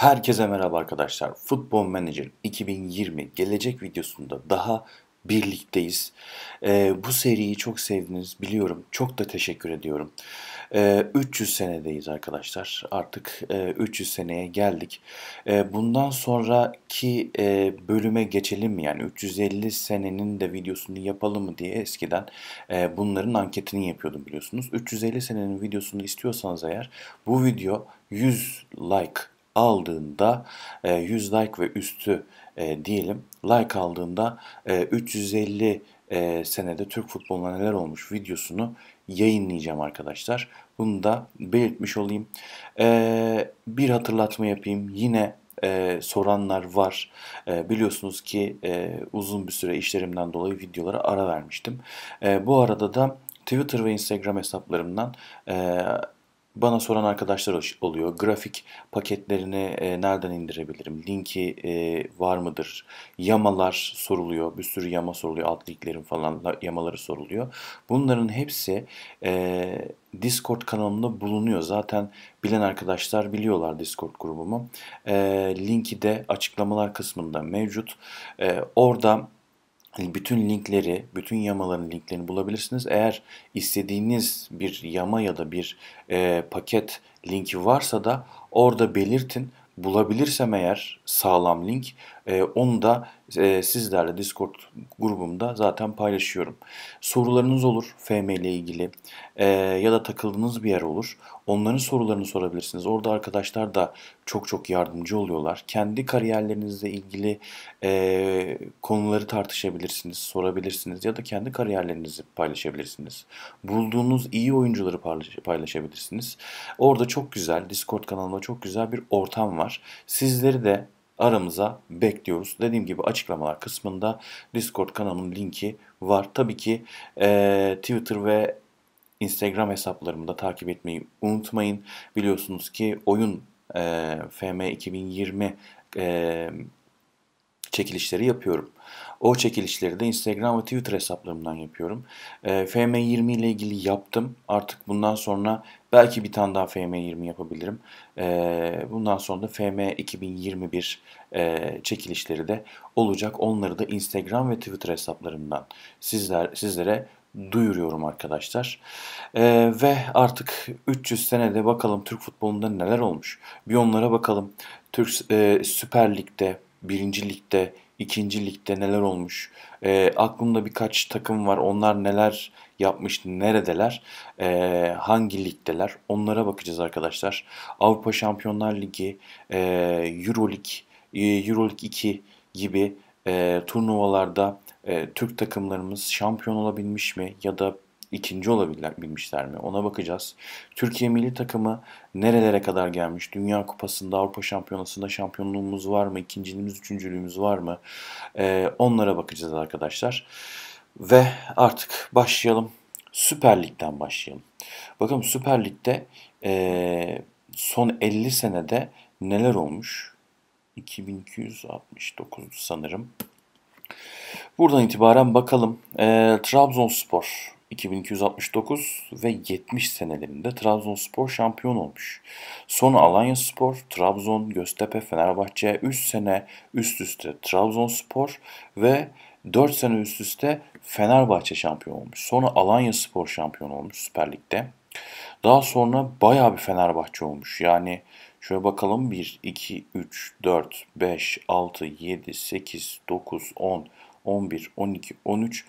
Herkese merhaba arkadaşlar. Football Manager 2020 gelecek videosunda daha birlikteyiz. Ee, bu seriyi çok sevdiniz biliyorum. Çok da teşekkür ediyorum. Ee, 300 senedeyiz arkadaşlar. Artık e, 300 seneye geldik. E, bundan sonraki e, bölüme geçelim mi? Yani 350 senenin de videosunu yapalım mı diye eskiden e, bunların anketini yapıyordum biliyorsunuz. 350 senenin videosunu istiyorsanız eğer bu video 100 like aldığında 100 e, like ve üstü e, diyelim like aldığında 350 e, senede Türk futboluna neler olmuş videosunu yayınlayacağım arkadaşlar. Bunu da belirtmiş olayım. Bir hatırlatma yapayım. Yine e, soranlar var. E, biliyorsunuz ki e, uzun bir süre işlerimden dolayı videolara ara vermiştim. E, bu arada da Twitter ve Instagram hesaplarımdan e, bana soran arkadaşlar oluyor. Grafik paketlerini e, nereden indirebilirim? Linki e, var mıdır? Yamalar soruluyor. Bir sürü yama soruluyor. Alt linklerin falan yamaları soruluyor. Bunların hepsi e, Discord kanalımda bulunuyor. Zaten bilen arkadaşlar biliyorlar Discord grubumu. E, linki de açıklamalar kısmında mevcut. E, orada Hani bütün linkleri, bütün yamaların linklerini bulabilirsiniz. Eğer istediğiniz bir yama ya da bir e, paket linki varsa da orada belirtin. Bulabilirsem eğer sağlam link e, onu da ee, sizlerle Discord grubumda zaten paylaşıyorum. Sorularınız olur FM ile ilgili ee, ya da takıldığınız bir yer olur. Onların sorularını sorabilirsiniz. Orada arkadaşlar da çok çok yardımcı oluyorlar. Kendi kariyerlerinizle ilgili ee, konuları tartışabilirsiniz, sorabilirsiniz ya da kendi kariyerlerinizi paylaşabilirsiniz. Bulduğunuz iyi oyuncuları paylaşabilirsiniz. Orada çok güzel, Discord kanalında çok güzel bir ortam var. Sizleri de aramıza bekliyoruz. Dediğim gibi açıklamalar kısmında Discord kanalımın linki var. Tabii ki e, Twitter ve Instagram hesaplarımı da takip etmeyi unutmayın. Biliyorsunuz ki oyun e, FM 2020 e, çekilişleri yapıyorum. O çekilişleri de Instagram ve Twitter hesaplarımdan yapıyorum. E, ee, FM20 ile ilgili yaptım. Artık bundan sonra belki bir tane daha FM20 yapabilirim. E, bundan sonra da FM2021 e, çekilişleri de olacak. Onları da Instagram ve Twitter hesaplarımdan sizler sizlere duyuruyorum arkadaşlar. Ee, ve artık 300 senede bakalım Türk futbolunda neler olmuş. Bir onlara bakalım. Türk e, Süper Lig'de birincilikte ikincilikte neler olmuş. E, aklımda birkaç takım var. Onlar neler yapmış, neredeler, e, hangi ligdeler onlara bakacağız arkadaşlar. Avrupa Şampiyonlar Ligi, e, Euro Lig, 2 gibi e, turnuvalarda e, Türk takımlarımız şampiyon olabilmiş mi ya da ikinci olabilmişler mi? Ona bakacağız. Türkiye milli takımı nerelere kadar gelmiş? Dünya Kupası'nda, Avrupa Şampiyonası'nda şampiyonluğumuz var mı? İkinciliğimiz, üçüncülüğümüz var mı? Ee, onlara bakacağız arkadaşlar. Ve artık başlayalım. Süper Lig'den başlayalım. Bakın Süper Lig'de e, son 50 senede neler olmuş? 2269 sanırım. Buradan itibaren bakalım. E, Trabzonspor 2269 ve 70 senelerinde Trabzonspor şampiyon olmuş. Sonra Alanya Spor, Trabzon, Göztepe, Fenerbahçe 3 sene üst üste Trabzonspor ve 4 sene üst üste Fenerbahçe şampiyon olmuş. Sonra Alanya Spor şampiyon olmuş Süper Lig'de. Daha sonra baya bir Fenerbahçe olmuş. Yani şöyle bakalım 1, 2, 3, 4, 5, 6, 7, 8, 9, 10, 11, 12, 13,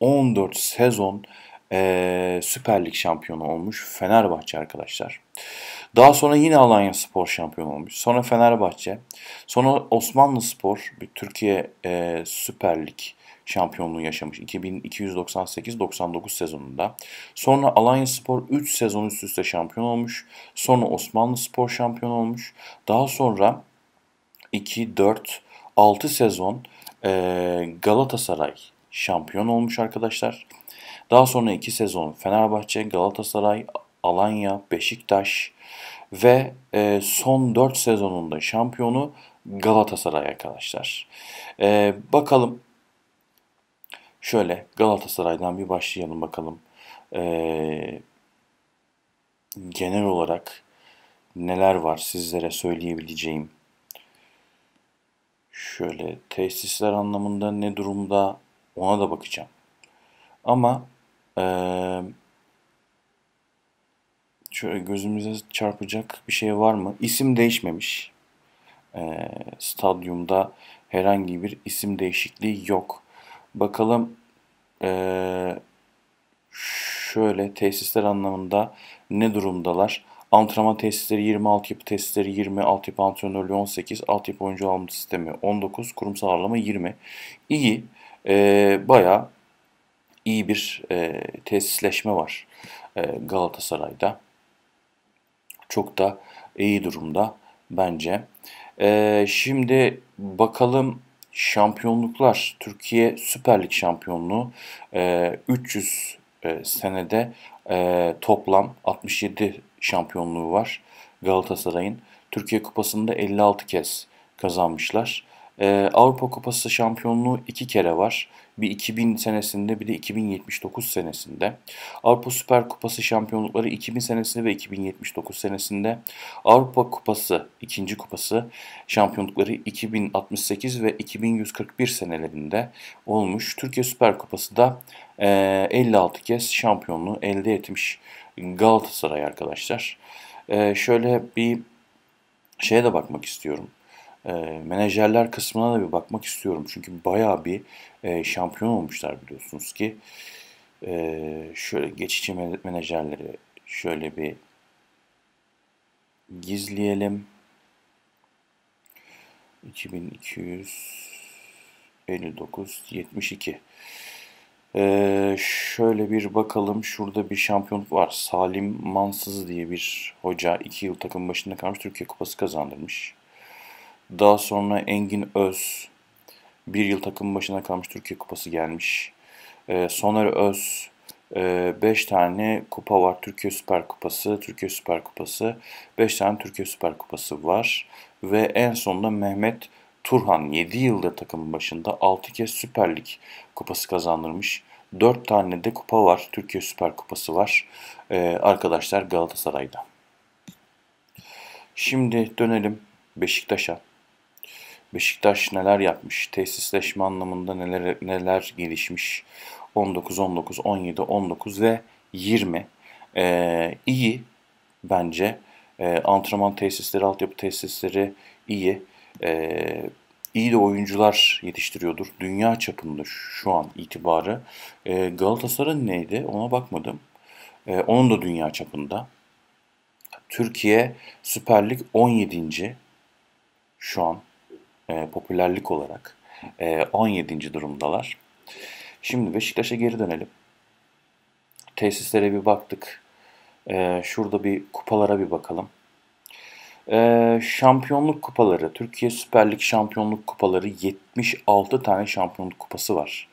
14 sezon e, Süper Lig şampiyonu olmuş Fenerbahçe arkadaşlar. Daha sonra yine Alanya Spor şampiyonu olmuş. Sonra Fenerbahçe. Sonra Osmanlı Spor bir Türkiye e, Süper Lig şampiyonluğu yaşamış 2298-99 sezonunda. Sonra Alanya Spor 3 sezon üst üste şampiyon olmuş. Sonra Osmanlı Spor şampiyon olmuş. Daha sonra 2, 4, 6 sezon e, Galatasaray şampiyon olmuş arkadaşlar. Daha sonra iki sezon Fenerbahçe, Galatasaray, Alanya, Beşiktaş ve e, son 4 sezonunda şampiyonu Galatasaray arkadaşlar. E, bakalım şöyle Galatasaray'dan bir başlayalım bakalım. E, genel olarak neler var sizlere söyleyebileceğim. Şöyle tesisler anlamında ne durumda ona da bakacağım. Ama ee, şöyle gözümüze çarpacak bir şey var mı? İsim değişmemiş. Ee, stadyumda herhangi bir isim değişikliği yok. Bakalım ee, şöyle tesisler anlamında ne durumdalar? Antrenman tesisleri 20, altyapı tesisleri 20, altyapı antrenörlüğü 18, altyapı oyuncu alım sistemi 19, kurumsal ağırlama 20. İyi, e, bayağı iyi bir e, tesisleşme var e, Galatasaray'da. Çok da iyi durumda bence. E, şimdi bakalım şampiyonluklar. Türkiye Süper Lig şampiyonluğu e, 300 e, senede e, toplam 67 şampiyonluğu var Galatasaray'ın. Türkiye Kupası'nda 56 kez kazanmışlar. E, Avrupa Kupası şampiyonluğu iki kere var bir 2000 senesinde bir de 2079 senesinde. Avrupa Süper Kupası şampiyonlukları 2000 senesinde ve 2079 senesinde. Avrupa Kupası ikinci kupası şampiyonlukları 2068 ve 2141 senelerinde olmuş. Türkiye Süper Kupası da 56 e, kez şampiyonluğu elde etmiş Galatasaray arkadaşlar. E, şöyle bir şeye de bakmak istiyorum e, menajerler kısmına da bir bakmak istiyorum. Çünkü baya bir e, şampiyon olmuşlar biliyorsunuz ki. E, şöyle geçici menajerleri şöyle bir gizleyelim. 2259 72 ee, şöyle bir bakalım. Şurada bir şampiyonluk var. Salim Mansız diye bir hoca. 2 yıl takım başında kalmış. Türkiye Kupası kazandırmış. Daha sonra Engin Öz bir yıl takım başına kalmış Türkiye Kupası gelmiş. E, Soner Öz 5 e, tane kupa var. Türkiye Süper Kupası, Türkiye Süper Kupası, 5 tane Türkiye Süper Kupası var. Ve en sonunda Mehmet Turhan 7 yılda takımın başında 6 kez Süper Lig kupası kazandırmış. 4 tane de kupa var. Türkiye Süper Kupası var. Ee, arkadaşlar Galatasaray'da. Şimdi dönelim Beşiktaş'a. Beşiktaş neler yapmış, tesisleşme anlamında neler neler gelişmiş. 19, 19, 17, 19 ve 20 e, ee, iyi bence. E, antrenman tesisleri, altyapı tesisleri iyi. E, iyi de oyuncular yetiştiriyordur. Dünya çapında şu an itibarı. E, Galatasaray'ın neydi ona bakmadım. E, onun da dünya çapında. Türkiye Süper Lig 17. şu an e, popülerlik olarak e, 17. durumdalar. Şimdi Beşiktaş'a geri dönelim. Tesislere bir baktık. E, şurada bir kupalara bir bakalım. E, şampiyonluk kupaları, Türkiye Süper Lig şampiyonluk kupaları 76 tane şampiyonluk kupası var.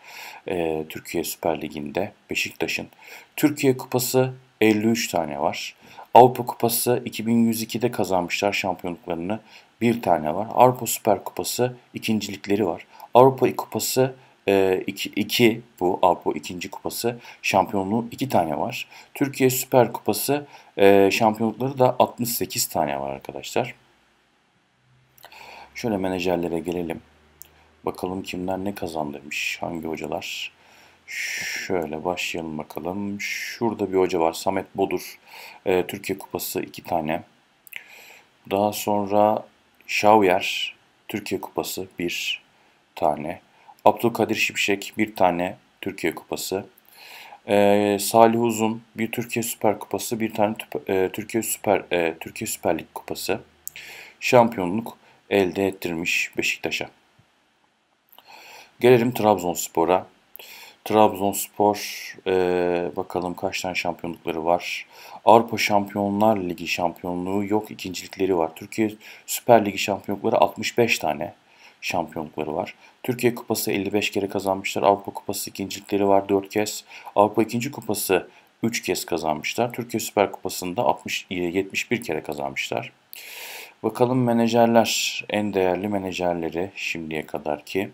E, Türkiye Süper Ligi'nde Beşiktaş'ın. Türkiye Kupası 53 tane var. Avrupa Kupası 2102'de kazanmışlar şampiyonluklarını. Bir tane var. Avrupa Süper Kupası ikincilikleri var. Avrupa Kupası 2 e, bu Avrupa ikinci Kupası şampiyonluğu 2 tane var. Türkiye Süper Kupası e, şampiyonlukları da 68 tane var arkadaşlar. Şöyle menajerlere gelelim. Bakalım kimler ne kazandırmış, hangi hocalar. Şöyle başlayalım bakalım. Şurada bir hoca var. Samet Bodur. E, Türkiye Kupası iki tane. Daha sonra Şavyer. Türkiye Kupası bir tane. Abdülkadir Şipşek bir tane Türkiye Kupası. E, Salih Uzun bir Türkiye Süper Kupası, bir tane e, Türkiye Süper e, Türkiye Süper Lig Kupası. Şampiyonluk elde ettirmiş Beşiktaş'a. Gelelim Trabzonspor'a. Trabzonspor e, bakalım kaç tane şampiyonlukları var. Avrupa Şampiyonlar Ligi şampiyonluğu yok ikincilikleri var. Türkiye Süper Ligi şampiyonlukları 65 tane şampiyonlukları var. Türkiye Kupası 55 kere kazanmışlar. Avrupa Kupası ikincilikleri var 4 kez. Avrupa 2. Kupası 3 kez kazanmışlar. Türkiye Süper Kupası'nda 60 71 e, kere kazanmışlar. Bakalım menajerler, en değerli menajerleri şimdiye kadar ki.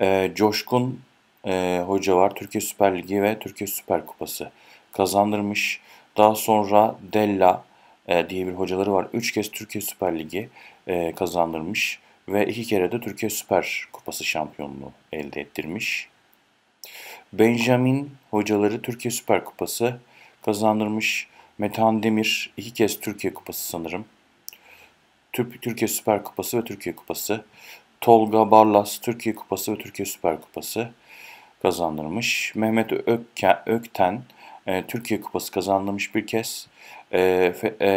E, Coşkun e, hoca var. Türkiye Süper Ligi ve Türkiye Süper Kupası kazandırmış. Daha sonra Della e, diye bir hocaları var. 3 kez Türkiye Süper Ligi e, kazandırmış ve 2 kere de Türkiye Süper Kupası şampiyonluğu elde ettirmiş. Benjamin hocaları Türkiye Süper Kupası kazandırmış. Metehan Demir 2 kez Türkiye Kupası sanırım. Türkiye Süper Kupası ve Türkiye Kupası. Tolga Barlas Türkiye Kupası ve Türkiye Süper Kupası kazandırmış. Mehmet Ökke, Ökten e, Türkiye Kupası kazandırmış bir kez. E, fe, e,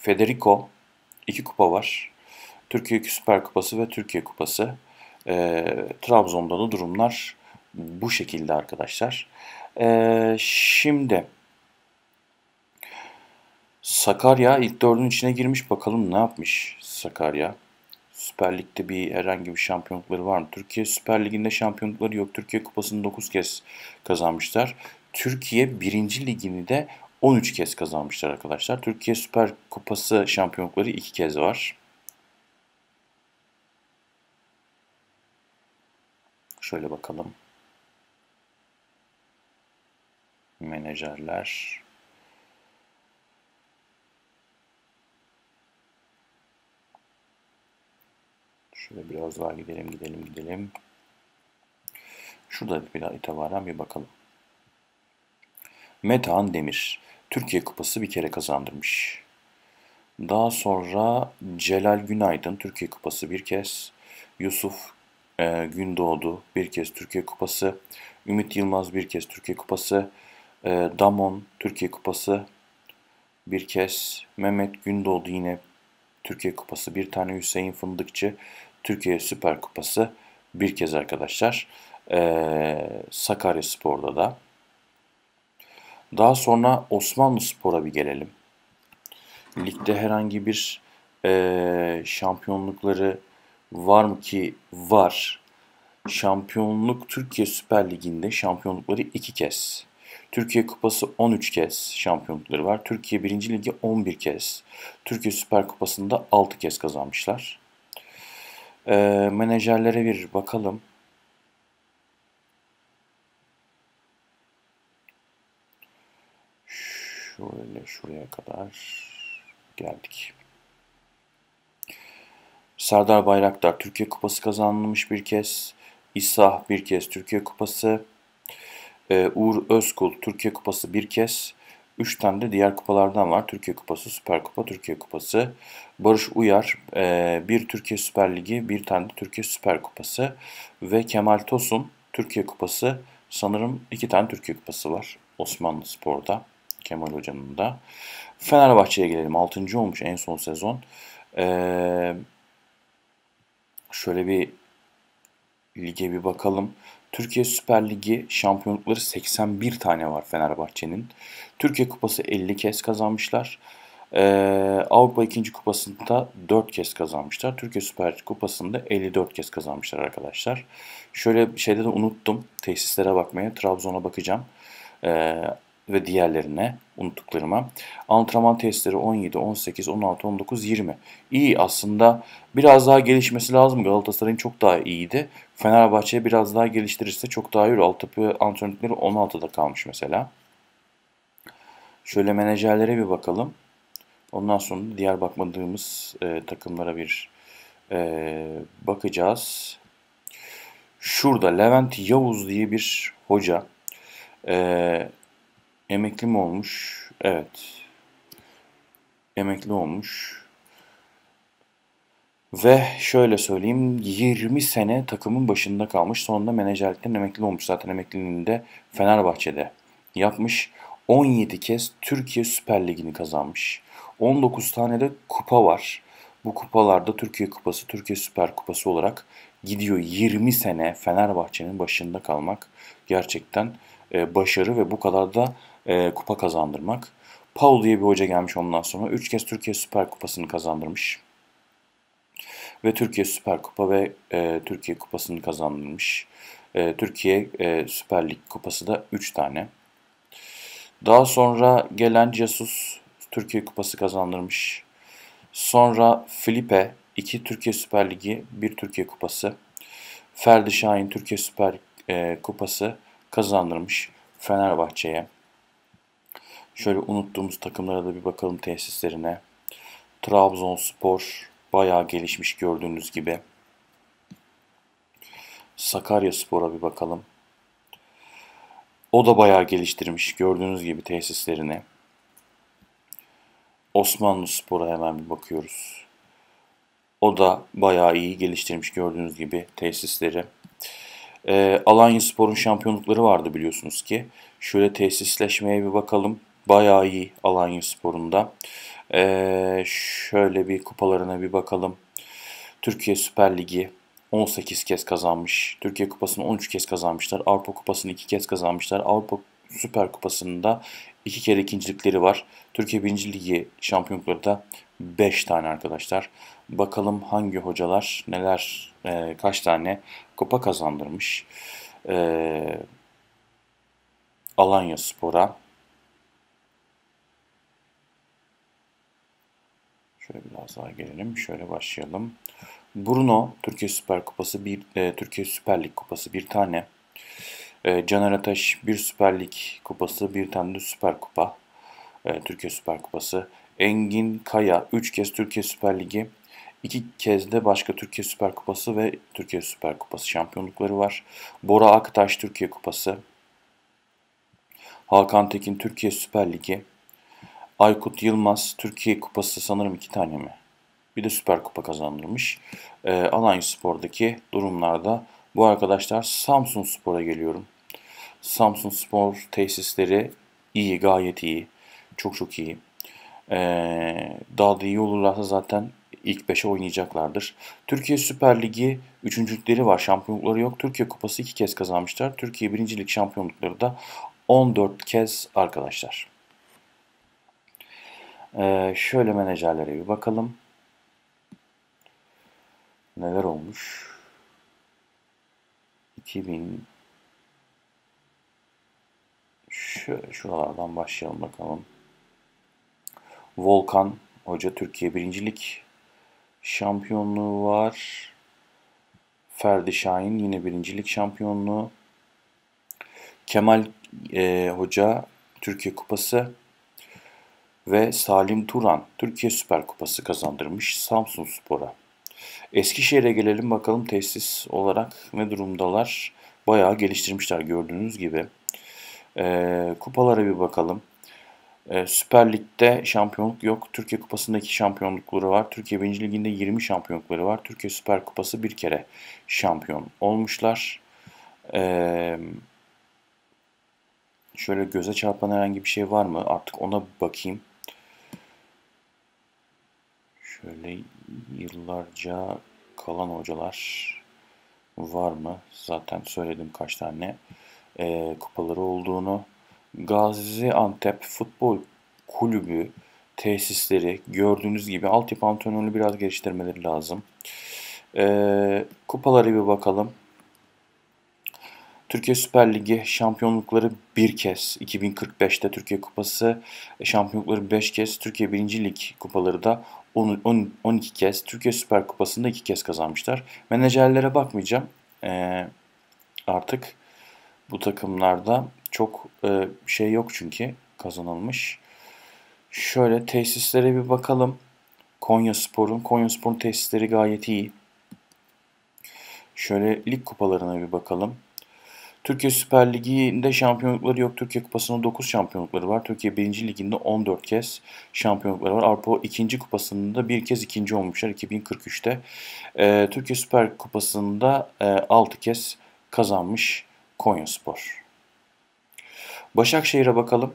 Federico iki kupa var. Türkiye Süper Kupası ve Türkiye Kupası. E, Trabzon'da da durumlar bu şekilde arkadaşlar. E, şimdi Sakarya ilk dördün içine girmiş. Bakalım ne yapmış Sakarya. Süper Lig'de bir herhangi bir şampiyonlukları var mı? Türkiye Süper Lig'inde şampiyonlukları yok. Türkiye Kupası'nı 9 kez kazanmışlar. Türkiye 1. Lig'ini de 13 kez kazanmışlar arkadaşlar. Türkiye Süper Kupası şampiyonlukları 2 kez var. Şöyle bakalım. Menajerler. Şöyle biraz daha gidelim gidelim gidelim. Şurada bir itibaren bir bakalım. Metehan Demir. Türkiye Kupası bir kere kazandırmış. Daha sonra Celal Günaydın Türkiye Kupası bir kez. Yusuf e, Gündoğdu bir kez Türkiye Kupası. Ümit Yılmaz bir kez Türkiye Kupası. E, Damon Türkiye Kupası bir kez. Mehmet Gündoğdu yine Türkiye Kupası. Bir tane Hüseyin Fındıkçı Türkiye Süper Kupası bir kez arkadaşlar e, Sakarya Spor'da da. Daha sonra Osmanlı Spor'a bir gelelim. Ligde herhangi bir e, şampiyonlukları var mı ki? Var. Şampiyonluk Türkiye Süper Ligi'nde şampiyonlukları iki kez. Türkiye Kupası 13 kez şampiyonlukları var. Türkiye 1. Ligi 11 kez. Türkiye Süper Kupası'nda 6 kez kazanmışlar. E, menajerlere bir bakalım. Şöyle şuraya kadar geldik. Serdar Bayraktar Türkiye Kupası kazanılmış bir kez. İsah bir kez Türkiye Kupası. E, Uğur Özkul Türkiye Kupası bir kez. Üç tane de diğer kupalardan var. Türkiye Kupası, Süper Kupa, Türkiye Kupası. Barış Uyar, e, bir Türkiye Süper Ligi, bir tane Türkiye Süper Kupası ve Kemal Tosun Türkiye Kupası. Sanırım iki tane Türkiye Kupası var Osmanlı Spor'da. Kemal Hoca'nın da. Fenerbahçe'ye gelelim. 6. olmuş en son sezon. Ee, şöyle bir lige bir bakalım. Türkiye Süper Ligi şampiyonlukları 81 tane var Fenerbahçe'nin. Türkiye Kupası 50 kez kazanmışlar. E, Avrupa 2. Kupası'nda 4 kez kazanmışlar. Türkiye Süper Kupası'nda 54 kez kazanmışlar arkadaşlar. Şöyle şeyde de unuttum. Tesislere bakmaya. Trabzon'a bakacağım. E, ve diğerlerine unuttuklarıma. Antrenman testleri 17, 18, 16, 19, 20. İyi aslında biraz daha gelişmesi lazım. Galatasaray'ın çok daha iyiydi. Fenerbahçe'ye biraz daha geliştirirse çok daha iyi olur. Altyapı antrenörleri 16'da kalmış mesela. Şöyle menajerlere bir bakalım. Ondan sonra diğer bakmadığımız e, takımlara bir e, bakacağız. Şurada Levent Yavuz diye bir hoca. E, emekli mi olmuş? Evet. Emekli olmuş. Ve şöyle söyleyeyim 20 sene takımın başında kalmış. Sonunda menajerlikten emekli olmuş. Zaten emekliliğini de Fenerbahçe'de yapmış. 17 kez Türkiye Süper Ligi'ni kazanmış. 19 tane de kupa var. Bu kupalarda Türkiye Kupası, Türkiye Süper Kupası olarak gidiyor. 20 sene Fenerbahçe'nin başında kalmak gerçekten e, başarı ve bu kadar da e, kupa kazandırmak. Paul diye bir hoca gelmiş ondan sonra. 3 kez Türkiye Süper Kupası'nı kazandırmış. Ve Türkiye Süper Kupa ve e, Türkiye Kupası'nı kazandırmış. E, Türkiye e, Süper Lig Kupası da 3 tane. Daha sonra gelen Casus Türkiye Kupası kazandırmış. Sonra Filipe 2 Türkiye Süper Ligi, 1 Türkiye Kupası. Ferdi Şahin Türkiye Süper e, Kupası kazandırmış Fenerbahçe'ye. Şöyle unuttuğumuz takımlara da bir bakalım tesislerine. Trabzonspor bayağı gelişmiş gördüğünüz gibi. Sakaryaspor'a bir bakalım. O da bayağı geliştirmiş gördüğünüz gibi tesislerini. Osmanlı Spor'a hemen bir bakıyoruz. O da bayağı iyi geliştirmiş gördüğünüz gibi tesisleri. E, Alanya Spor'un şampiyonlukları vardı biliyorsunuz ki. Şöyle tesisleşmeye bir bakalım. Bayağı iyi Alanya Spor'un E, şöyle bir kupalarına bir bakalım. Türkiye Süper Ligi 18 kez kazanmış. Türkiye Kupası'nı 13 kez kazanmışlar. Avrupa Kupası'nı 2 kez kazanmışlar. Avrupa Süper Kupası'nı da iki kere ikincilikleri var. Türkiye Birinci Ligi şampiyonlukları da 5 tane arkadaşlar. Bakalım hangi hocalar neler e, kaç tane kupa kazandırmış. E, Alanya Spor'a. Şöyle biraz daha gelelim. Şöyle başlayalım. Bruno Türkiye Süper Kupası bir e, Türkiye Süper Lig Kupası bir tane. E, Caner Ataş bir Süper Lig kupası, bir tane de Süper Kupa. E, Türkiye Süper Kupası. Engin Kaya 3 kez Türkiye Süper Ligi, 2 kez de başka Türkiye Süper Kupası ve Türkiye Süper Kupası şampiyonlukları var. Bora Aktaş Türkiye Kupası. Hakan Tekin Türkiye Süper Ligi. Aykut Yılmaz Türkiye Kupası sanırım 2 tane mi? Bir de Süper Kupa kazandırmış. E, Alanya Spor'daki durumlarda bu arkadaşlar Samsun Spor'a geliyorum. Samsun Spor tesisleri iyi, gayet iyi. Çok çok iyi. Ee, daha da iyi olurlarsa zaten ilk 5'e oynayacaklardır. Türkiye Süper Ligi üçüncülükleri var. Şampiyonlukları yok. Türkiye Kupası iki kez kazanmışlar. Türkiye birincilik şampiyonlukları da 14 kez arkadaşlar. Ee, şöyle menajerlere bir bakalım. Neler olmuş? 2000 Şöyle şuralardan başlayalım bakalım. Volkan Hoca Türkiye birincilik şampiyonluğu var. Ferdi Şahin yine birincilik şampiyonluğu. Kemal e, Hoca Türkiye Kupası ve Salim Turan Türkiye Süper Kupası kazandırmış Samsun Spor'a. Eskişehir'e gelelim bakalım tesis olarak ne durumdalar. Bayağı geliştirmişler gördüğünüz gibi. E, kupalara bir bakalım. E, Süper Lig'de şampiyonluk yok. Türkiye Kupası'ndaki şampiyonlukları var. Türkiye 1. Ligi'nde 20 şampiyonlukları var. Türkiye Süper Kupası bir kere şampiyon olmuşlar. E, şöyle göze çarpan herhangi bir şey var mı? Artık ona bakayım. Şöyle yıllarca kalan hocalar var mı? Zaten söyledim kaç tane e, kupaları olduğunu, Gaziantep Futbol Kulübü tesisleri gördüğünüz gibi altyapı antrenörünü biraz geliştirmeleri lazım. E, kupaları bir bakalım. Türkiye Süper Ligi şampiyonlukları bir kez. 2045'te Türkiye Kupası e, şampiyonlukları 5 kez. Türkiye 1. Lig kupaları da 10, 12 kez. Türkiye Süper Kupası'nda 2 kez kazanmışlar. Menajerlere bakmayacağım. Ee, artık bu takımlarda çok e, şey yok çünkü kazanılmış. Şöyle tesislere bir bakalım. Konya Spor'un. Konya Spor'un tesisleri gayet iyi. Şöyle lig kupalarına bir bakalım. Türkiye Süper Ligi'nde şampiyonlukları yok. Türkiye Kupası'nda 9 şampiyonlukları var. Türkiye 1. Ligi'nde 14 kez şampiyonlukları var. Avrupa 2. Kupası'nda bir kez ikinci olmuşlar 2043'te. Ee, Türkiye Süper Kupası'nda e, 6 kez kazanmış Konyaspor. Başakşehir'e bakalım.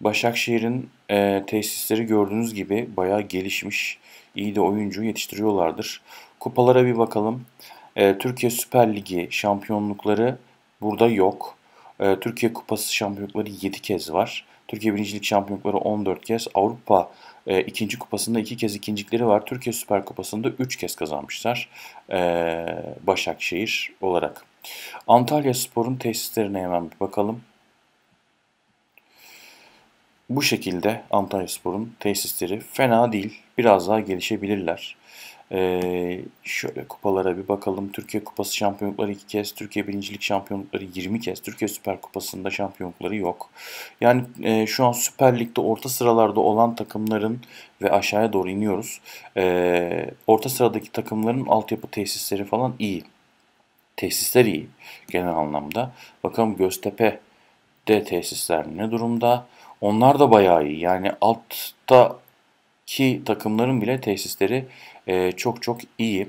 Başakşehir'in e, tesisleri gördüğünüz gibi bayağı gelişmiş. İyi de oyuncu yetiştiriyorlardır. Kupalara bir bakalım. E, Türkiye Süper Ligi şampiyonlukları burada yok. E, Türkiye Kupası şampiyonlukları 7 kez var. Türkiye Birincilik şampiyonlukları 14 kez. Avrupa e, ikinci kupasında 2 iki kez ikincilikleri var. Türkiye Süper Kupası'nda 3 kez kazanmışlar. E, Başakşehir olarak. Antalya Spor'un tesislerine hemen bir bakalım. Bu şekilde Antalya Spor'un tesisleri fena değil. Biraz daha gelişebilirler. Ee, şöyle kupalara bir bakalım. Türkiye Kupası şampiyonlukları 2 kez, Türkiye Birincilik şampiyonlukları 20 kez, Türkiye Süper Kupası'nda şampiyonlukları yok. Yani e, şu an Süper Lig'de orta sıralarda olan takımların ve aşağıya doğru iniyoruz. E, orta sıradaki takımların altyapı tesisleri falan iyi. Tesisler iyi genel anlamda. Bakalım Göztepe de tesisler ne durumda? Onlar da bayağı iyi. Yani alttaki takımların bile tesisleri e, çok çok iyi.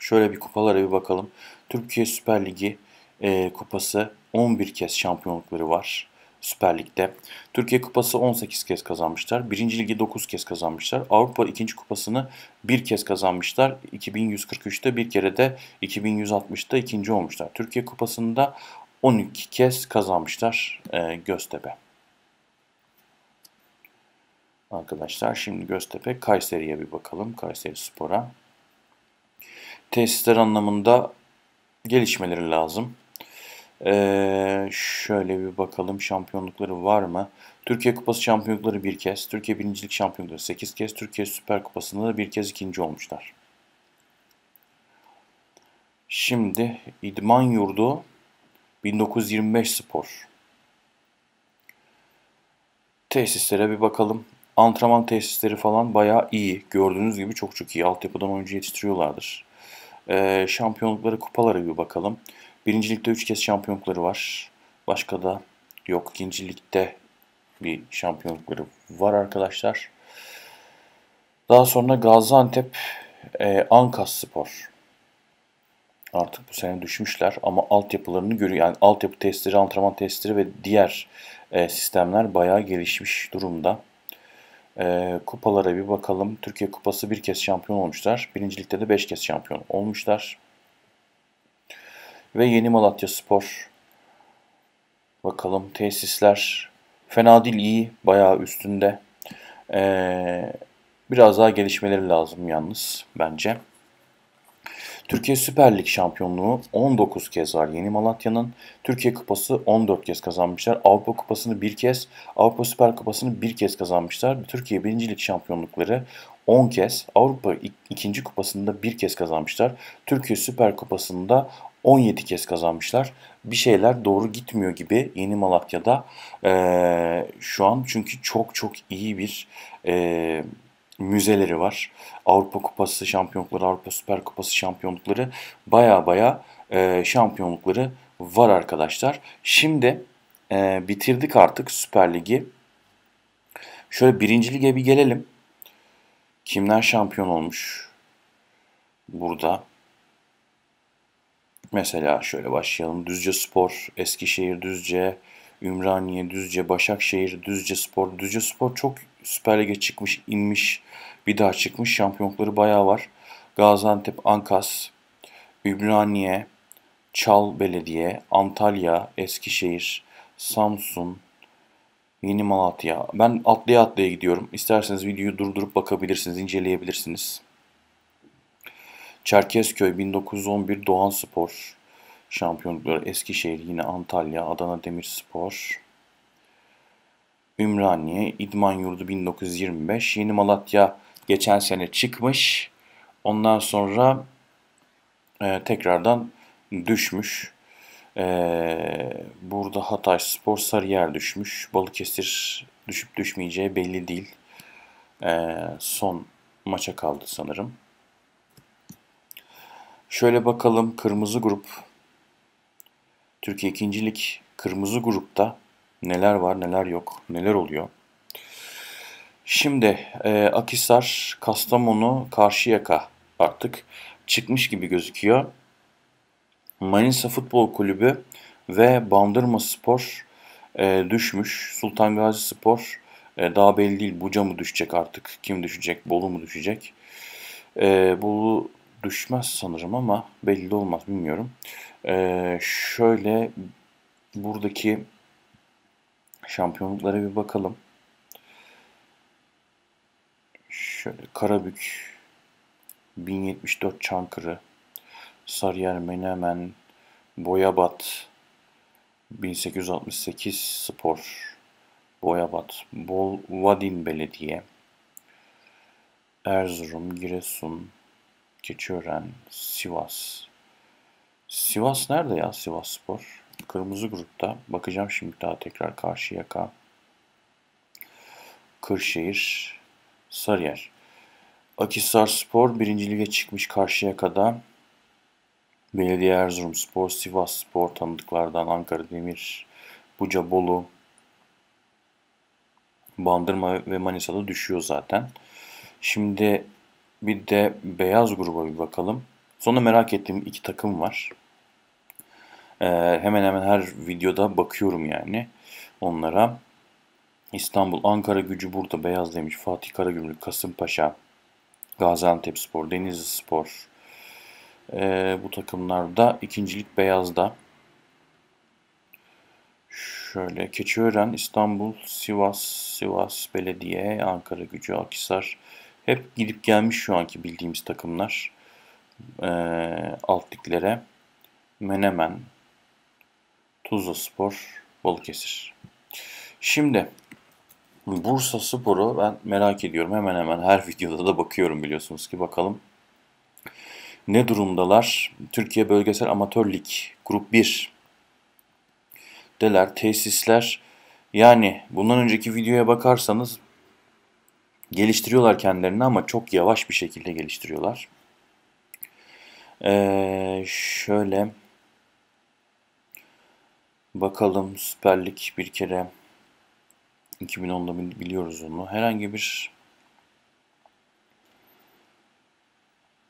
Şöyle bir kupalara bir bakalım. Türkiye Süper Ligi e, kupası 11 kez şampiyonlukları var. Süper Lig'de. Türkiye Kupası 18 kez kazanmışlar. 1. Ligi 9 kez kazanmışlar. Avrupa 2. Kupası'nı 1 kez kazanmışlar. 2143'te bir kere de 2160'da ikinci olmuşlar. Türkiye Kupası'nda 12 kez kazanmışlar e, Göztepe. Arkadaşlar şimdi Göztepe Kayseri'ye bir bakalım. Kayseri Spor'a. Tesisler anlamında gelişmeleri lazım. Ee, şöyle bir bakalım şampiyonlukları var mı? Türkiye Kupası şampiyonlukları bir kez, Türkiye Birincilik şampiyonlukları sekiz kez, Türkiye Süper Kupası'nda da bir kez ikinci olmuşlar. Şimdi İdman Yurdu 1925 Spor. Tesislere bir bakalım. Antrenman tesisleri falan bayağı iyi. Gördüğünüz gibi çok çok iyi. Altyapıdan oyuncu yetiştiriyorlardır. Ee, şampiyonlukları, kupaları bir bakalım. Birincilikte 3 kez şampiyonlukları var. Başka da yok. İkincilikte bir şampiyonlukları var arkadaşlar. Daha sonra Gaziantep e, Ankas Spor. Artık bu sene düşmüşler ama altyapılarını görüyor. Yani altyapı testleri, antrenman testleri ve diğer e, sistemler bayağı gelişmiş durumda. E, kupalara bir bakalım. Türkiye Kupası bir kez şampiyon olmuşlar. Birincilikte de beş kez şampiyon olmuşlar ve Yeni Malatya Spor. Bakalım tesisler fena değil iyi bayağı üstünde. Ee, biraz daha gelişmeleri lazım yalnız bence. Türkiye Süper Lig şampiyonluğu 19 kez var Yeni Malatya'nın. Türkiye Kupası 14 kez kazanmışlar. Avrupa Kupası'nı bir kez, Avrupa Süper Kupası'nı bir kez kazanmışlar. Türkiye 1. Lig şampiyonlukları 10 kez, Avrupa 2. Kupası'nda bir kez kazanmışlar. Türkiye Süper Kupası'nda 17 kez kazanmışlar. Bir şeyler doğru gitmiyor gibi Yeni Malatya'da e, şu an çünkü çok çok iyi bir e, müzeleri var. Avrupa Kupası şampiyonlukları, Avrupa Süper Kupası şampiyonlukları baya baya e, şampiyonlukları var arkadaşlar. Şimdi e, bitirdik artık Süper Ligi. Şöyle birinci lige bir gelelim. Kimler şampiyon olmuş? Burada. Mesela şöyle başlayalım. Düzce Spor, Eskişehir Düzce, Ümraniye Düzce, Başakşehir Düzce Spor. Düzce Spor çok Süper Lig'e çıkmış, inmiş, bir daha çıkmış. Şampiyonlukları bayağı var. Gaziantep, Ankas, Ümraniye, Çal Belediye, Antalya, Eskişehir, Samsun, Yeni Malatya. Ben atlaya atlaya gidiyorum. İsterseniz videoyu durdurup bakabilirsiniz, inceleyebilirsiniz. Çerkezköy 1911 Doğan Spor şampiyonlukları. Eskişehir yine Antalya, Adana Demirspor. Ümraniye, İdman Yurdu 1925. Yeni Malatya geçen sene çıkmış. Ondan sonra e, tekrardan düşmüş. E, burada Hatay Spor Sarıyer düşmüş. Balıkesir düşüp düşmeyeceği belli değil. E, son maça kaldı sanırım. Şöyle bakalım kırmızı grup. Türkiye ikincilik kırmızı grupta neler var neler yok neler oluyor. Şimdi e, Akisar, Kastamonu, Karşıyaka artık çıkmış gibi gözüküyor. Manisa Futbol Kulübü ve Bandırma Spor e, düşmüş. Sultan Gazi Spor e, daha belli değil. Buca mı düşecek artık? Kim düşecek? Bolu mu düşecek? E, Bolu düşmez sanırım ama belli olmaz bilmiyorum. Ee, şöyle buradaki şampiyonluklara bir bakalım. Şöyle Karabük 1074 Çankırı Sarıyer Menemen Boyabat 1868 Spor Boyabat Bol Vadin Belediye Erzurum Giresun Keçiören, Sivas. Sivas nerede ya Sivas Spor? Kırmızı grupta. Bakacağım şimdi daha tekrar Karşıyaka. Kırşehir, Sarıyer. Akisar Spor 1. Lig'e çıkmış Karşıyaka'da. Belediye Erzurum Spor, Sivas Spor tanıdıklardan Ankara Demir, Buca Bolu, Bandırma ve Manisa'da düşüyor zaten. Şimdi bir de beyaz gruba bir bakalım. Sonra merak ettiğim iki takım var. Ee, hemen hemen her videoda bakıyorum yani onlara. İstanbul, Ankara gücü burada beyaz demiş. Fatih Karagümrük, Kasımpaşa, Gaziantep Spor, Denizli Spor. Ee, bu takımlarda ikincilik beyazda. Şöyle Keçiören, İstanbul, Sivas, Sivas Belediye, Ankara Gücü, Akisar. Hep gidip gelmiş şu anki bildiğimiz takımlar e, alt Menemen, Tuzla Spor, Balıkesir. Şimdi Bursa Spor'u ben merak ediyorum. Hemen hemen her videoda da bakıyorum biliyorsunuz ki bakalım ne durumdalar? Türkiye Bölgesel Amatör Lig Grup 1 deler tesisler yani bundan önceki videoya bakarsanız geliştiriyorlar kendilerini ama çok yavaş bir şekilde geliştiriyorlar. Ee, şöyle bakalım Süper Lig bir kere 2010'da biliyoruz onu. Herhangi bir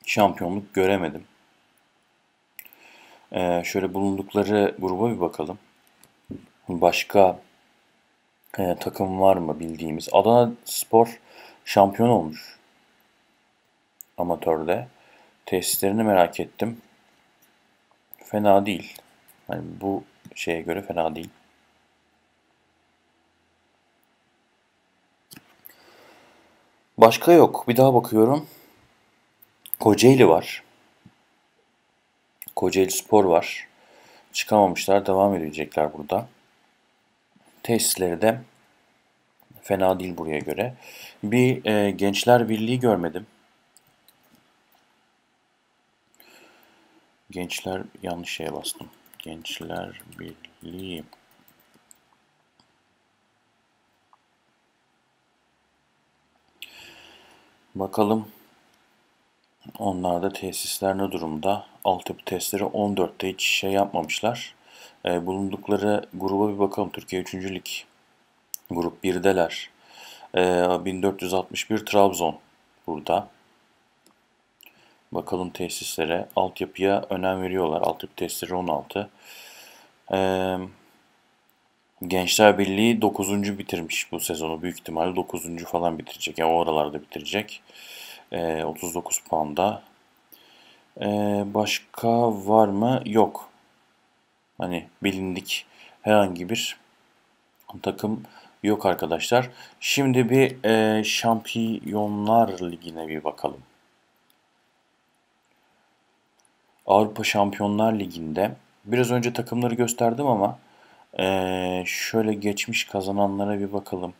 şampiyonluk göremedim. Ee, şöyle bulundukları gruba bir bakalım. Başka e, takım var mı bildiğimiz? Adana Spor şampiyon olmuş. Amatörde. Testlerini merak ettim. Fena değil. Yani bu şeye göre fena değil. Başka yok. Bir daha bakıyorum. Kocaeli var. Kocaeli Spor var. Çıkamamışlar. Devam edecekler burada. Testleri de Fena değil buraya göre. Bir e, Gençler Birliği görmedim. Gençler yanlış şeye bastım. Gençler Birliği. Bakalım onlarda tesisler ne durumda? Altyapı testleri 14'te hiç şey yapmamışlar. E, bulundukları gruba bir bakalım. Türkiye 3. Lig Grup 1'deler. Ee, 1461 Trabzon burada. Bakalım tesislere. Altyapıya önem veriyorlar. Altyapı tesisleri 16. Ee, Gençler Birliği 9. bitirmiş bu sezonu. Büyük ihtimalle 9. falan bitirecek. Yani o aralarda bitirecek. Ee, 39 puanda. Ee, başka var mı? Yok. Hani bilindik herhangi bir takım yok arkadaşlar. Şimdi bir e, Şampiyonlar Ligi'ne bir bakalım. Avrupa Şampiyonlar Ligi'nde biraz önce takımları gösterdim ama e, şöyle geçmiş kazananlara bir bakalım.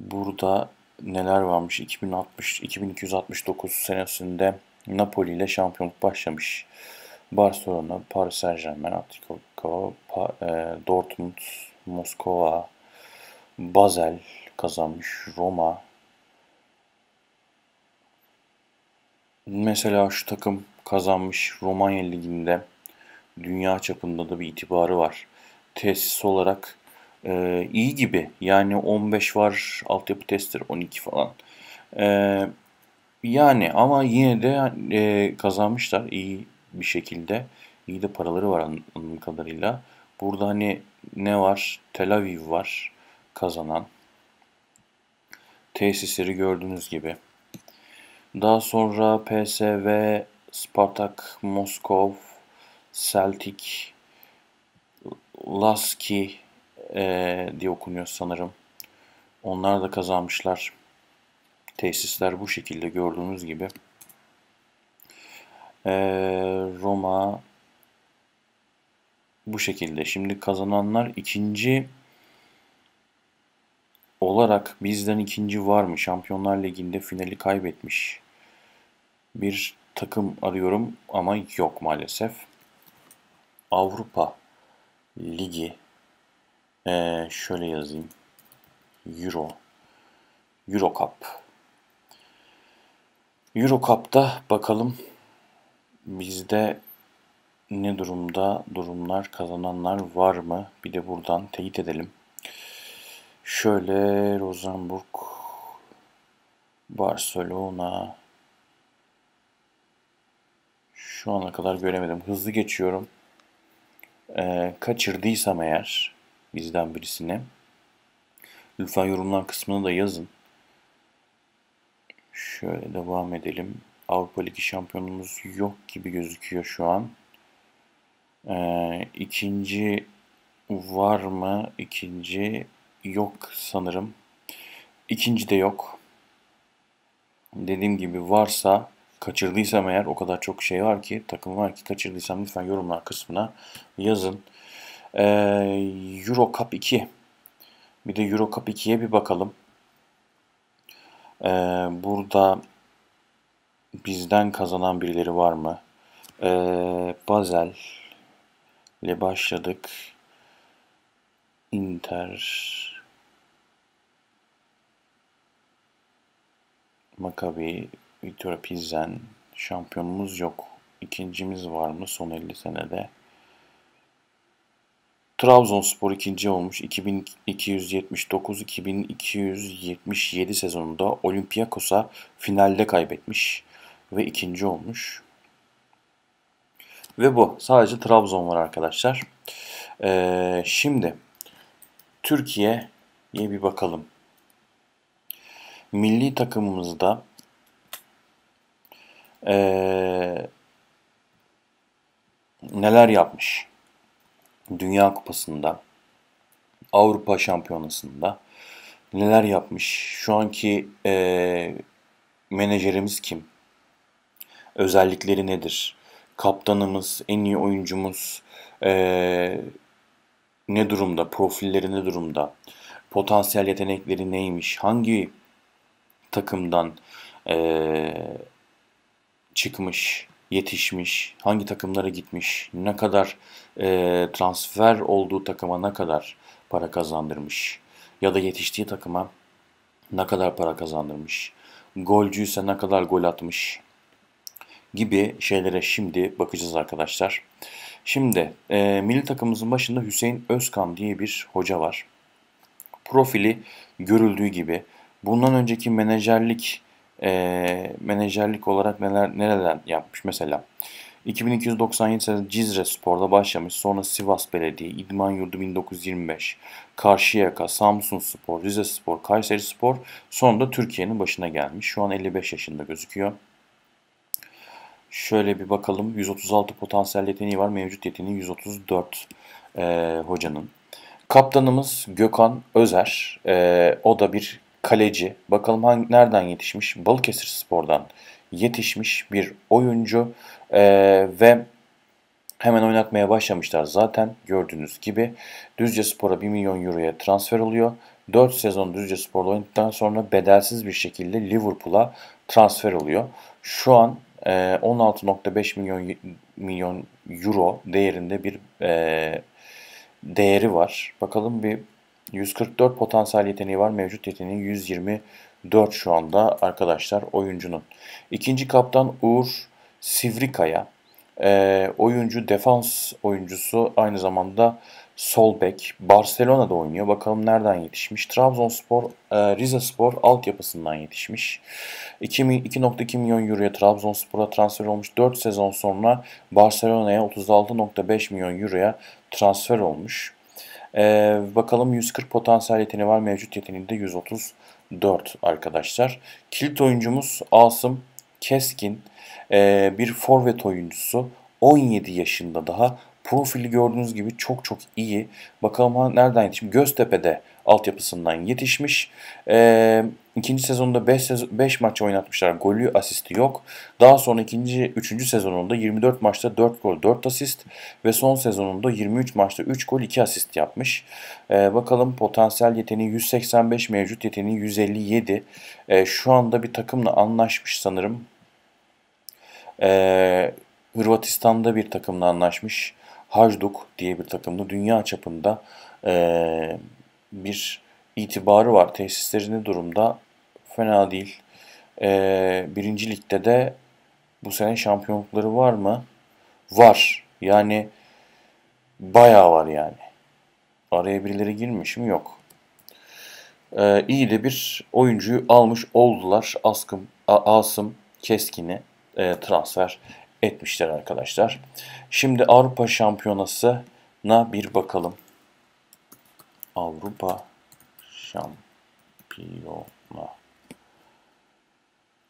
Burada neler varmış? 2060 2269 senesinde Napoli ile şampiyonluk başlamış. Barcelona, Paris Saint-Germain, Atletico, e, Dortmund, Moskova, Basel kazanmış, Roma. Mesela şu takım kazanmış Romanya Ligi'nde dünya çapında da bir itibarı var. Tesis olarak e, iyi gibi. Yani 15 var, altyapı testleri 12 falan. E, yani ama yine de e, kazanmışlar iyi bir şekilde. İyi de paraları var anladığım kadarıyla. Burada hani ne var? Tel Aviv var kazanan tesisleri gördüğünüz gibi. Daha sonra PSV, Spartak, Moskov, Celtic, Laski e, diye okunuyor sanırım. Onlar da kazanmışlar. Tesisler bu şekilde gördüğünüz gibi. E, Roma bu şekilde. Şimdi kazananlar ikinci olarak bizden ikinci var mı? Şampiyonlar Ligi'nde finali kaybetmiş bir takım arıyorum ama yok maalesef. Avrupa Ligi ee, şöyle yazayım. Euro Euro Cup Euro Cup'ta bakalım bizde ne durumda durumlar kazananlar var mı? Bir de buradan teyit edelim. Şöyle Rosenburg, Barcelona. Şu ana kadar göremedim. Hızlı geçiyorum. Ee, kaçırdıysam eğer bizden birisini lütfen yorumlar kısmına da yazın. Şöyle devam edelim. Avrupa Ligi şampiyonumuz yok gibi gözüküyor şu an. Ee, ikinci var mı? İkinci yok sanırım. İkinci de yok. Dediğim gibi varsa kaçırdıysam eğer o kadar çok şey var ki takım var ki kaçırdıysam lütfen yorumlar kısmına yazın. Ee, Euro Cup 2 bir de Euro Cup 2'ye bir bakalım. Ee, burada bizden kazanan birileri var mı? Ee, Bazel ile başladık. Inter Maccabi, Victoria Pilsen şampiyonumuz yok. İkincimiz var mı son 50 senede? Trabzonspor ikinci olmuş. 2279-2277 sezonunda Olympiakos'a finalde kaybetmiş ve ikinci olmuş. Ve bu. Sadece Trabzon var arkadaşlar. Ee, şimdi Türkiye'ye bir bakalım. Milli takımımızda ee, neler yapmış? Dünya Kupası'nda, Avrupa Şampiyonası'nda neler yapmış? Şu anki e, menajerimiz kim? Özellikleri nedir? Kaptanımız, en iyi oyuncumuz, e, ne durumda, profilleri ne durumda, potansiyel yetenekleri neymiş, hangi takımdan e, çıkmış, yetişmiş, hangi takımlara gitmiş, ne kadar e, transfer olduğu takıma ne kadar para kazandırmış ya da yetiştiği takıma ne kadar para kazandırmış, golcüyse ne kadar gol atmış gibi şeylere şimdi bakacağız arkadaşlar. Şimdi e, milli takımımızın başında Hüseyin Özkan diye bir hoca var. Profili görüldüğü gibi bundan önceki menajerlik e, menajerlik olarak neler nereden yapmış mesela 2297 sene Cizre Spor'da başlamış. Sonra Sivas Belediye, İdman Yurdu 1925, Karşıyaka, Samsun Spor, Rize Spor, Kayseri Spor. Sonunda Türkiye'nin başına gelmiş. Şu an 55 yaşında gözüküyor. Şöyle bir bakalım. 136 potansiyel yeteneği var. Mevcut yeteneği 134 e, hocanın. Kaptanımız Gökhan Özer. E, o da bir kaleci. Bakalım hangi, nereden yetişmiş? Balıkesir Spor'dan yetişmiş bir oyuncu. E, ve hemen oynatmaya başlamışlar zaten gördüğünüz gibi. Düzce Spor'a 1 milyon euroya transfer oluyor. 4 sezon Düzce Spor'da oynadıktan sonra bedelsiz bir şekilde Liverpool'a transfer oluyor. Şu an 16.5 ee, milyon milyon euro değerinde bir e, değeri var. Bakalım bir 144 potansiyel yeteneği var. Mevcut yeteneği 124 şu anda arkadaşlar oyuncunun. İkinci kaptan Uğur Sivrikaya. E, oyuncu defans oyuncusu aynı zamanda sol bek. Barcelona'da oynuyor. Bakalım nereden yetişmiş. Trabzonspor, e, Rizespor altyapısından yetişmiş. 2.2 milyon euroya Trabzonspor'a transfer olmuş. 4 sezon sonra Barcelona'ya 36.5 milyon euroya transfer olmuş. E, bakalım 140 potansiyel yeteneği var. Mevcut yeteneği 134 arkadaşlar. Kilit oyuncumuz Asım Keskin. E, bir forvet oyuncusu. 17 yaşında daha Profili gördüğünüz gibi çok çok iyi. Bakalım ha, nereden yetişmiş? Göztepe'de altyapısından yetişmiş. Ee, ikinci sezonda 5 sezon, maç oynatmışlar. Golü, asisti yok. Daha sonra ikinci, üçüncü sezonunda 24 maçta 4 gol, 4 asist ve son sezonunda 23 maçta 3 gol, 2 asist yapmış. Ee, bakalım potansiyel yeteneği 185, mevcut yeteneği 157. Ee, şu anda bir takımla anlaşmış sanırım. Ee, Hırvatistan'da bir takımla anlaşmış. Hajduk diye bir takımda dünya çapında e, bir itibarı var. Tesislerinin durumda? Fena değil. E, birinci ligde de bu sene şampiyonlukları var mı? Var. Yani bayağı var yani. Araya birileri girmiş mi? Yok. E, iyi de bir oyuncuyu almış oldular. Askım, Asım Keskin'i e, transfer etmişler arkadaşlar. Şimdi Avrupa Şampiyonası'na bir bakalım. Avrupa Şampiyona.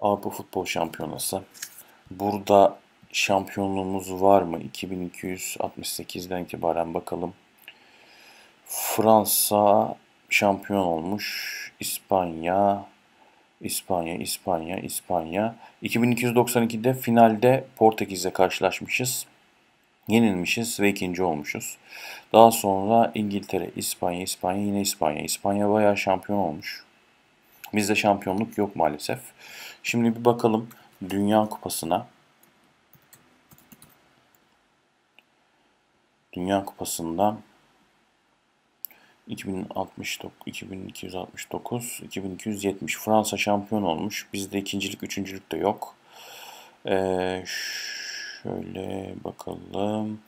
Avrupa Futbol Şampiyonası. Burada şampiyonluğumuz var mı? 2268'den itibaren bakalım. Fransa şampiyon olmuş. İspanya İspanya, İspanya, İspanya. 2292'de finalde Portekiz'le karşılaşmışız. Yenilmişiz ve ikinci olmuşuz. Daha sonra İngiltere, İspanya, İspanya, yine İspanya. İspanya bayağı şampiyon olmuş. Bizde şampiyonluk yok maalesef. Şimdi bir bakalım Dünya Kupası'na. Dünya Kupası'ndan 2069, 2269, 2270 Fransa şampiyon olmuş. Bizde ikincilik, üçüncülük de yok. Ee, şöyle bakalım.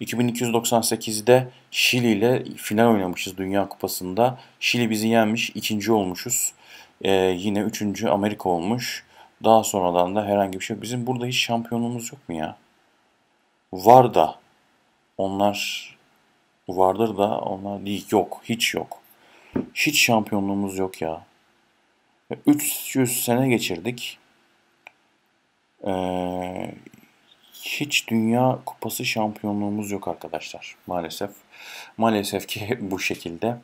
2298'de Şili ile final oynamışız Dünya Kupası'nda. Şili bizi yenmiş, ikinci olmuşuz. Ee, yine üçüncü Amerika olmuş. Daha sonradan da herhangi bir şey yok. Bizim burada hiç şampiyonumuz yok mu ya? Var da onlar vardır da ona lig yok. Hiç yok. Hiç şampiyonluğumuz yok ya. 300 sene geçirdik. Ee, hiç dünya kupası şampiyonluğumuz yok arkadaşlar. Maalesef. Maalesef ki bu şekilde.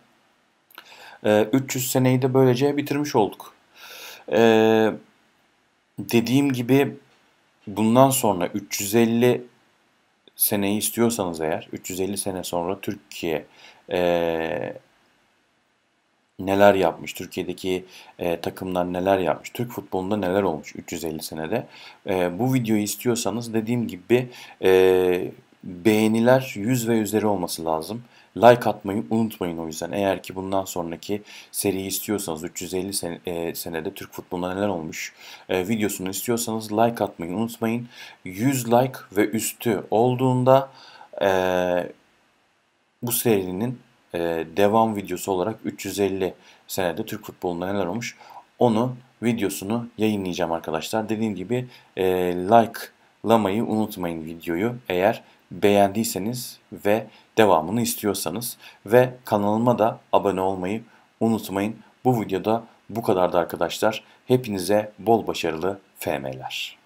Ee, 300 seneyi de böylece bitirmiş olduk. Ee, dediğim gibi bundan sonra 350 seneyi istiyorsanız eğer 350 sene sonra Türkiye e, neler yapmış, Türkiye'deki e, takımlar neler yapmış, Türk futbolunda neler olmuş 350 senede. E, bu videoyu istiyorsanız dediğim gibi e, beğeniler 100 ve üzeri olması lazım. Like atmayı unutmayın o yüzden. Eğer ki bundan sonraki seriyi istiyorsanız 350 sen, e, senede Türk futbolunda neler olmuş e, videosunu istiyorsanız like atmayı unutmayın. 100 like ve üstü olduğunda e, bu serinin e, devam videosu olarak 350 senede Türk futbolunda neler olmuş onu videosunu yayınlayacağım arkadaşlar. Dediğim gibi e, like lamayı unutmayın videoyu eğer beğendiyseniz ve devamını istiyorsanız ve kanalıma da abone olmayı unutmayın. Bu videoda bu kadardı arkadaşlar. Hepinize bol başarılı FM'ler.